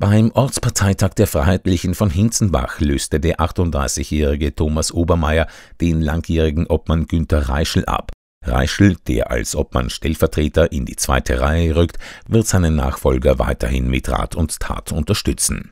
Beim Ortsparteitag der Freiheitlichen von Hinzenbach löste der 38-jährige Thomas Obermeier den langjährigen Obmann Günter Reischl ab. Reischl, der als Obmann Stellvertreter in die zweite Reihe rückt, wird seinen Nachfolger weiterhin mit Rat und Tat unterstützen.